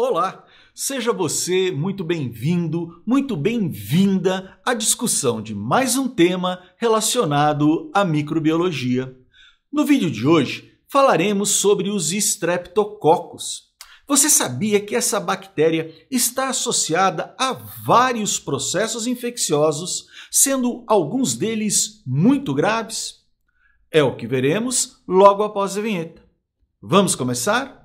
Olá! Seja você muito bem-vindo, muito bem-vinda à discussão de mais um tema relacionado à microbiologia. No vídeo de hoje, falaremos sobre os estreptococos. Você sabia que essa bactéria está associada a vários processos infecciosos, sendo alguns deles muito graves? É o que veremos logo após a vinheta. Vamos começar?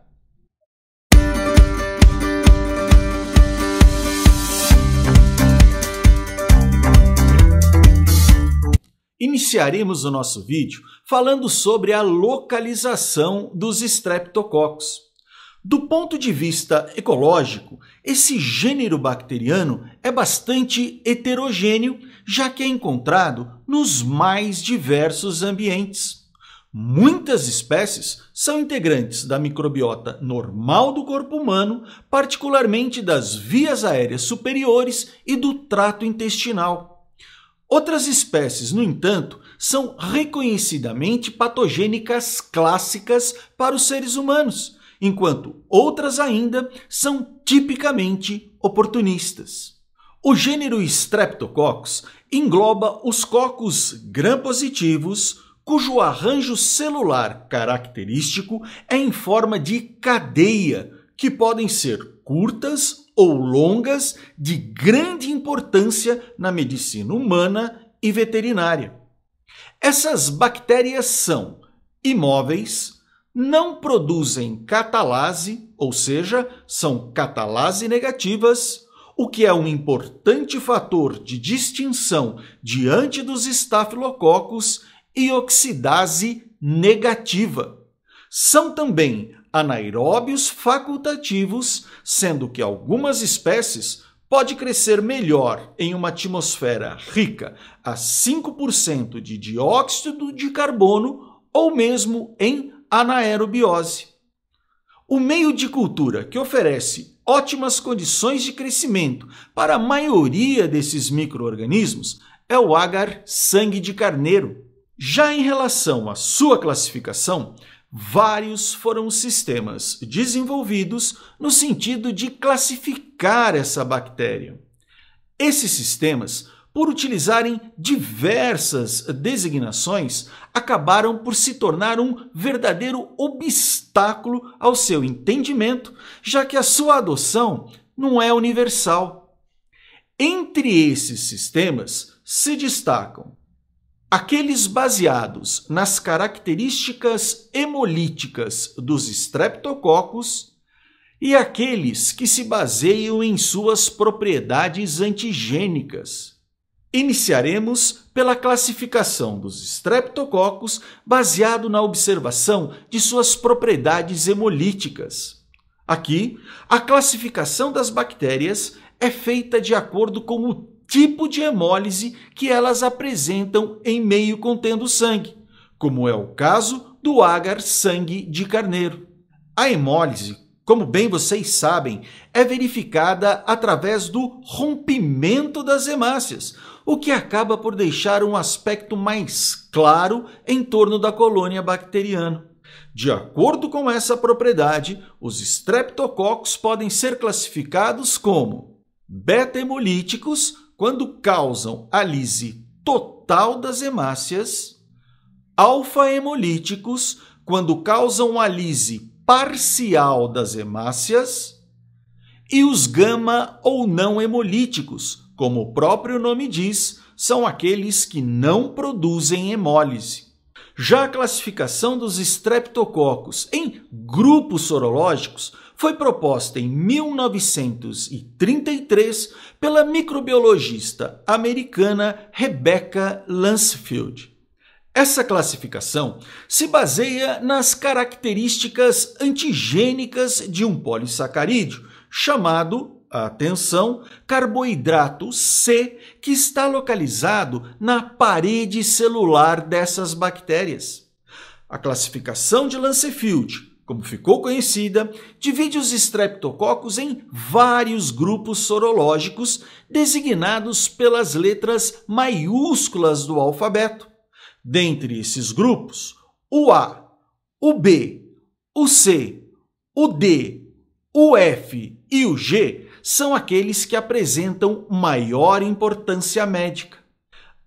Iniciaremos o nosso vídeo falando sobre a localização dos streptococcus. Do ponto de vista ecológico, esse gênero bacteriano é bastante heterogêneo, já que é encontrado nos mais diversos ambientes. Muitas espécies são integrantes da microbiota normal do corpo humano, particularmente das vias aéreas superiores e do trato intestinal. Outras espécies, no entanto, são reconhecidamente patogênicas clássicas para os seres humanos, enquanto outras ainda são tipicamente oportunistas. O gênero Streptococcus engloba os cocos gram-positivos, cujo arranjo celular característico é em forma de cadeia, que podem ser curtas ou longas de grande importância na medicina humana e veterinária. Essas bactérias são imóveis, não produzem catalase, ou seja, são catalase negativas, o que é um importante fator de distinção diante dos estafilococos e oxidase negativa. São também anaeróbios facultativos, sendo que algumas espécies pode crescer melhor em uma atmosfera rica a 5% de dióxido de carbono ou mesmo em anaerobiose. O meio de cultura que oferece ótimas condições de crescimento para a maioria desses microorganismos é o agar sangue de carneiro. Já em relação à sua classificação, vários foram os sistemas desenvolvidos no sentido de classificar essa bactéria. Esses sistemas, por utilizarem diversas designações, acabaram por se tornar um verdadeiro obstáculo ao seu entendimento, já que a sua adoção não é universal. Entre esses sistemas se destacam Aqueles baseados nas características hemolíticas dos estreptococos e aqueles que se baseiam em suas propriedades antigênicas. Iniciaremos pela classificação dos estreptococos baseado na observação de suas propriedades hemolíticas. Aqui, a classificação das bactérias é feita de acordo com o tipo de hemólise que elas apresentam em meio contendo sangue, como é o caso do agar sangue de carneiro. A hemólise, como bem vocês sabem, é verificada através do rompimento das hemácias, o que acaba por deixar um aspecto mais claro em torno da colônia bacteriana. De acordo com essa propriedade, os streptococos podem ser classificados como beta-hemolíticos quando causam alise total das hemácias, alfa-hemolíticos, quando causam alise parcial das hemácias, e os gama ou não hemolíticos, como o próprio nome diz, são aqueles que não produzem hemólise. Já a classificação dos estreptococos em grupos sorológicos foi proposta em 1933 pela microbiologista americana Rebecca Lansfield. Essa classificação se baseia nas características antigênicas de um polissacarídeo chamado atenção, carboidrato C, que está localizado na parede celular dessas bactérias. A classificação de Lancefield, como ficou conhecida, divide os estreptococos em vários grupos sorológicos designados pelas letras maiúsculas do alfabeto. Dentre esses grupos, o A, o B, o C, o D, o F e o G são aqueles que apresentam maior importância médica.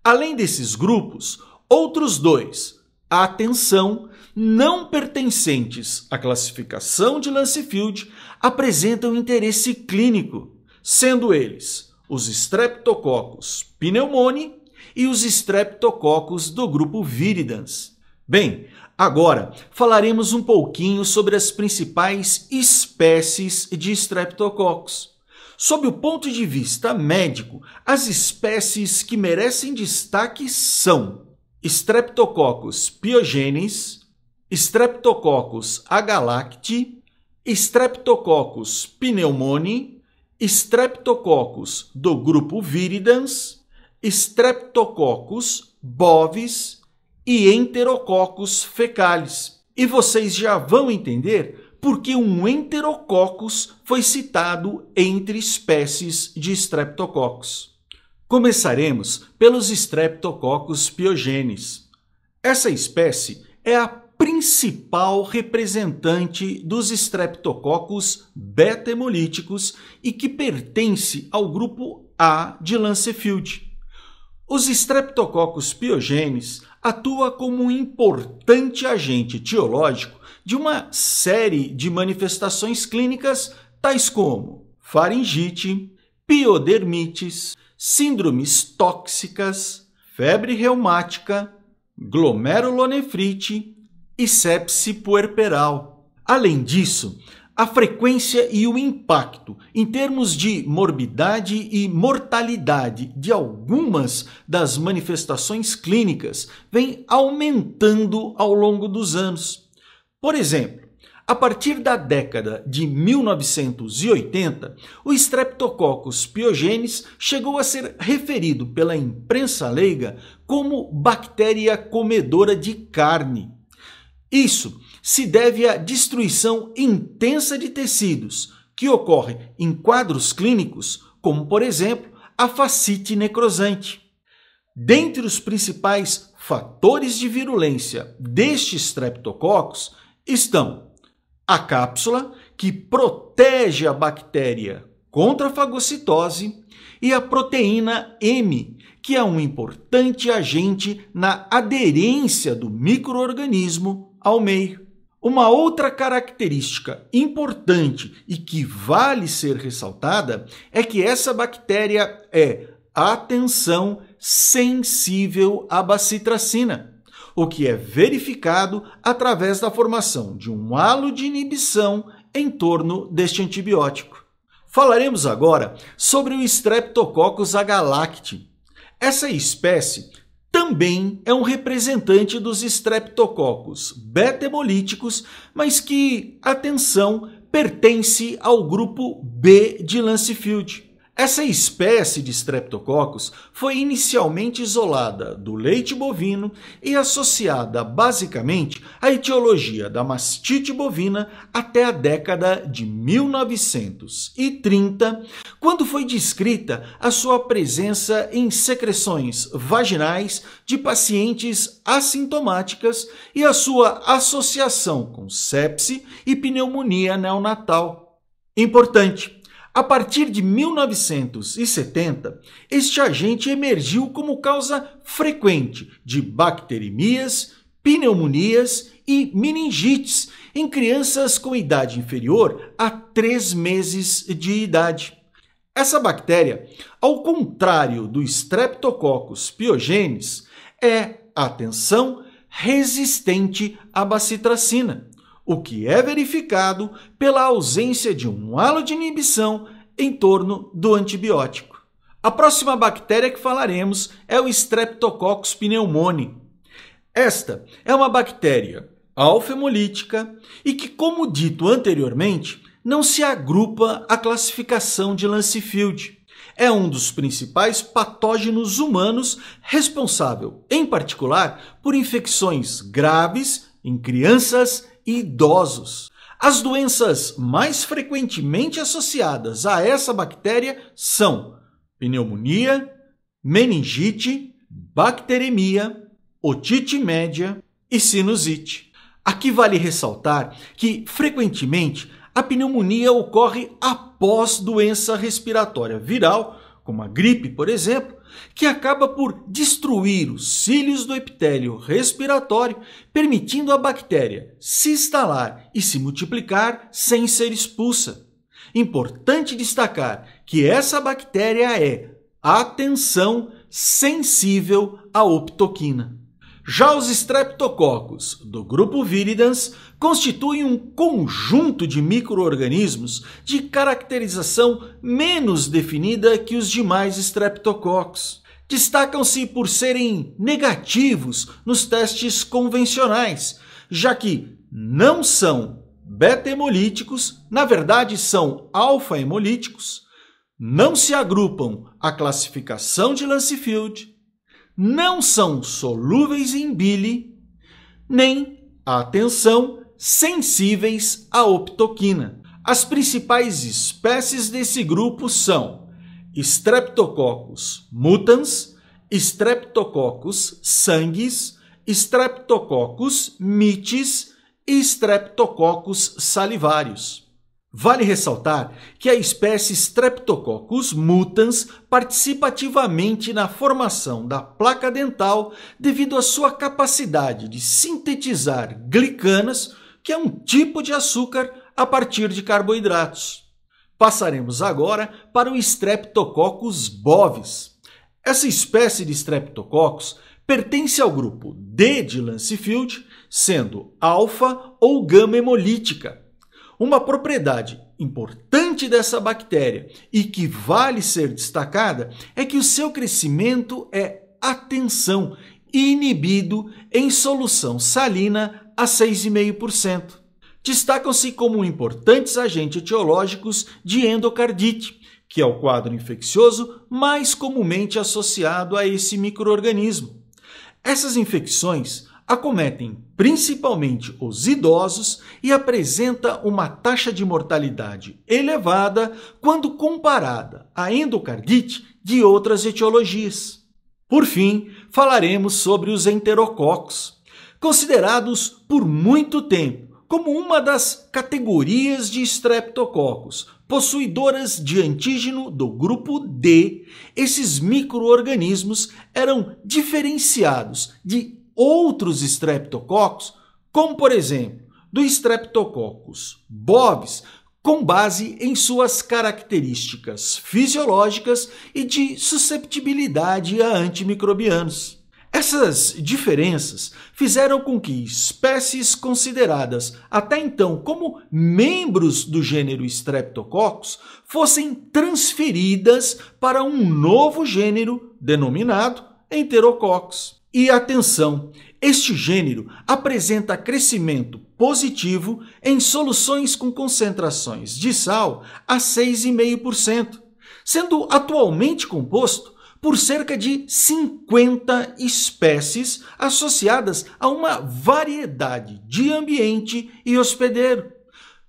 Além desses grupos, outros dois, atenção, não pertencentes à classificação de Lancefield, apresentam interesse clínico, sendo eles os Streptococcus pneumoniae e os Streptococcus do grupo viridans. Bem, agora falaremos um pouquinho sobre as principais espécies de Streptococcus. Sob o ponto de vista médico, as espécies que merecem destaque são Streptococcus pyogenes, Streptococcus agalacti, Streptococcus pneumoniae, Streptococcus do grupo viridans, Streptococcus bovis e Enterococcus fecalis. E vocês já vão entender porque um enterococcus foi citado entre espécies de streptococcus. Começaremos pelos Streptococcus pyogenes. Essa espécie é a principal representante dos streptococcus beta-hemolíticos e que pertence ao grupo A de Lancefield. Os Streptococcus pyogenes atua como um importante agente etiológico de uma série de manifestações clínicas, tais como faringite, piodermites, síndromes tóxicas, febre reumática, glomerulonefrite e sepse puerperal. Além disso, a frequência e o impacto em termos de morbidade e mortalidade de algumas das manifestações clínicas vem aumentando ao longo dos anos. Por exemplo, a partir da década de 1980, o Streptococcus pyogenes chegou a ser referido pela imprensa leiga como bactéria comedora de carne. Isso se deve à destruição intensa de tecidos, que ocorre em quadros clínicos, como por exemplo a fascite necrosante. Dentre os principais fatores de virulência deste Streptococcus estão a cápsula, que protege a bactéria contra a fagocitose, e a proteína M, que é um importante agente na aderência do microorganismo ao meio. Uma outra característica importante e que vale ser ressaltada é que essa bactéria é, atenção, sensível à bacitracina o que é verificado através da formação de um halo de inibição em torno deste antibiótico. Falaremos agora sobre o Streptococcus agalacti. Essa espécie também é um representante dos estreptococcus beta-hemolíticos, mas que, atenção, pertence ao grupo B de Lancefield. Essa espécie de Streptococcus foi inicialmente isolada do leite bovino e associada basicamente à etiologia da mastite bovina até a década de 1930, quando foi descrita a sua presença em secreções vaginais de pacientes assintomáticas e a sua associação com sepse e pneumonia neonatal. Importante, a partir de 1970, este agente emergiu como causa frequente de bacteremias, pneumonias e meningites em crianças com idade inferior a 3 meses de idade. Essa bactéria, ao contrário do Streptococcus pyogenes, é, atenção, resistente à bacitracina o que é verificado pela ausência de um halo de inibição em torno do antibiótico. A próxima bactéria que falaremos é o Streptococcus pneumoniae. Esta é uma bactéria alfemolítica e que, como dito anteriormente, não se agrupa à classificação de Lancefield. É um dos principais patógenos humanos responsável, em particular, por infecções graves em crianças e idosos. As doenças mais frequentemente associadas a essa bactéria são pneumonia, meningite, bacteremia, otite média e sinusite. Aqui vale ressaltar que, frequentemente, a pneumonia ocorre após doença respiratória viral, como a gripe, por exemplo, que acaba por destruir os cílios do epitélio respiratório, permitindo à bactéria se instalar e se multiplicar sem ser expulsa. Importante destacar que essa bactéria é, atenção, sensível à optoquina. Já os streptococos do grupo Viridans constituem um conjunto de microorganismos de caracterização menos definida que os demais streptococcus. Destacam-se por serem negativos nos testes convencionais, já que não são beta-hemolíticos, na verdade são alfa-hemolíticos, não se agrupam à classificação de Lancefield não são solúveis em bile, nem, atenção, sensíveis à optoquina. As principais espécies desse grupo são Streptococcus mutans, Streptococcus sanguis, Streptococcus mitis e Streptococcus salivarius. Vale ressaltar que a espécie Streptococcus mutans participa ativamente na formação da placa dental devido à sua capacidade de sintetizar glicanas, que é um tipo de açúcar a partir de carboidratos. Passaremos agora para o Streptococcus bovis. Essa espécie de Streptococcus pertence ao grupo D de Lancefield, sendo alfa ou gama hemolítica uma propriedade importante dessa bactéria e que vale ser destacada é que o seu crescimento é atenção inibido em solução salina a 6,5%. Destacam-se como importantes agentes etiológicos de endocardite, que é o quadro infeccioso mais comumente associado a esse microorganismo. Essas infecções acometem principalmente os idosos e apresenta uma taxa de mortalidade elevada quando comparada à endocardite de outras etiologias. Por fim, falaremos sobre os enterococos, considerados por muito tempo como uma das categorias de estreptococos, possuidoras de antígeno do grupo D, esses microorganismos eram diferenciados de outros streptococcus, como por exemplo do Streptococcus bovis, com base em suas características fisiológicas e de susceptibilidade a antimicrobianos. Essas diferenças fizeram com que espécies consideradas até então como membros do gênero Streptococcus fossem transferidas para um novo gênero denominado Enterococcus. E atenção, este gênero apresenta crescimento positivo em soluções com concentrações de sal a 6,5%, sendo atualmente composto por cerca de 50 espécies associadas a uma variedade de ambiente e hospedeiro.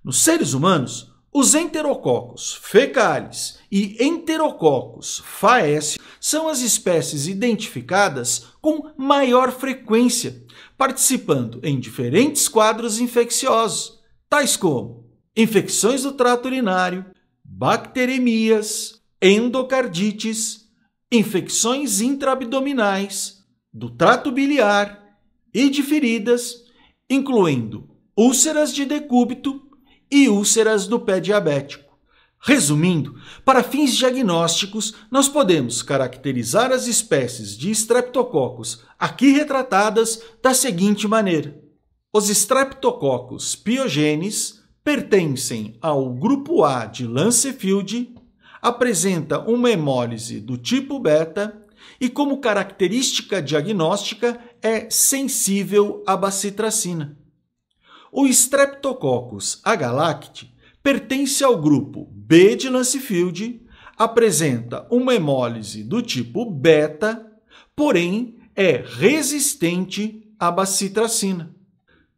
Nos seres humanos, os enterococos fecalis e enterococos faes são as espécies identificadas com maior frequência, participando em diferentes quadros infecciosos, tais como infecções do trato urinário, bacteremias, endocardites, infecções intraabdominais, do trato biliar e de feridas, incluindo úlceras de decúbito e úlceras do pé diabético. Resumindo, para fins diagnósticos, nós podemos caracterizar as espécies de streptococos aqui retratadas da seguinte maneira: os streptococos piogenes pertencem ao grupo A de Lancefield, apresenta uma hemólise do tipo beta e como característica diagnóstica é sensível à bacitracina. O Streptococcus agalacti pertence ao grupo B de Lancefield, apresenta uma hemólise do tipo beta, porém é resistente à bacitracina.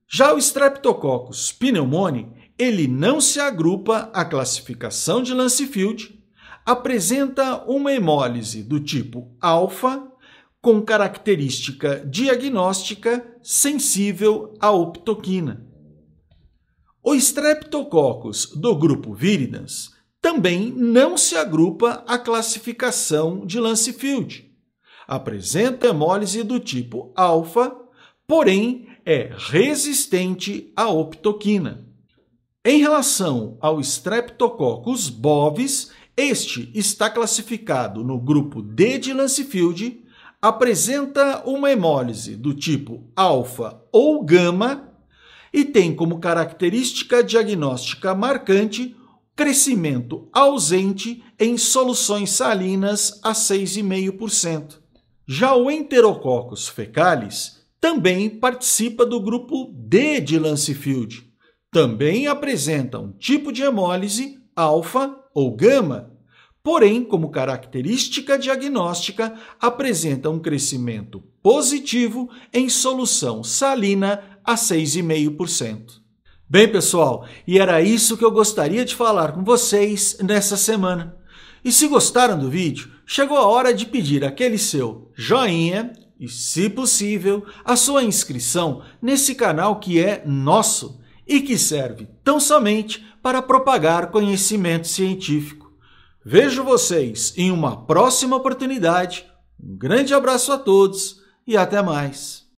Já o Streptococcus pneumoniae, ele não se agrupa à classificação de Lancefield, apresenta uma hemólise do tipo alfa, com característica diagnóstica sensível à optoquina. O Streptococcus do grupo Viridans também não se agrupa à classificação de Lancefield. Apresenta hemólise do tipo alfa, porém é resistente à optoquina. Em relação ao Streptococcus bovis, este está classificado no grupo D de Lancefield, apresenta uma hemólise do tipo alfa ou gama e tem como característica diagnóstica marcante crescimento ausente em soluções salinas a 6,5%. Já o Enterococcus fecalis também participa do grupo D de Lancefield. Também apresenta um tipo de hemólise alfa ou gama, porém, como característica diagnóstica, apresenta um crescimento positivo em solução salina a 6,5%. Bem, pessoal, e era isso que eu gostaria de falar com vocês nessa semana. E se gostaram do vídeo, chegou a hora de pedir aquele seu joinha e, se possível, a sua inscrição nesse canal que é nosso e que serve tão somente para propagar conhecimento científico. Vejo vocês em uma próxima oportunidade. Um grande abraço a todos e até mais.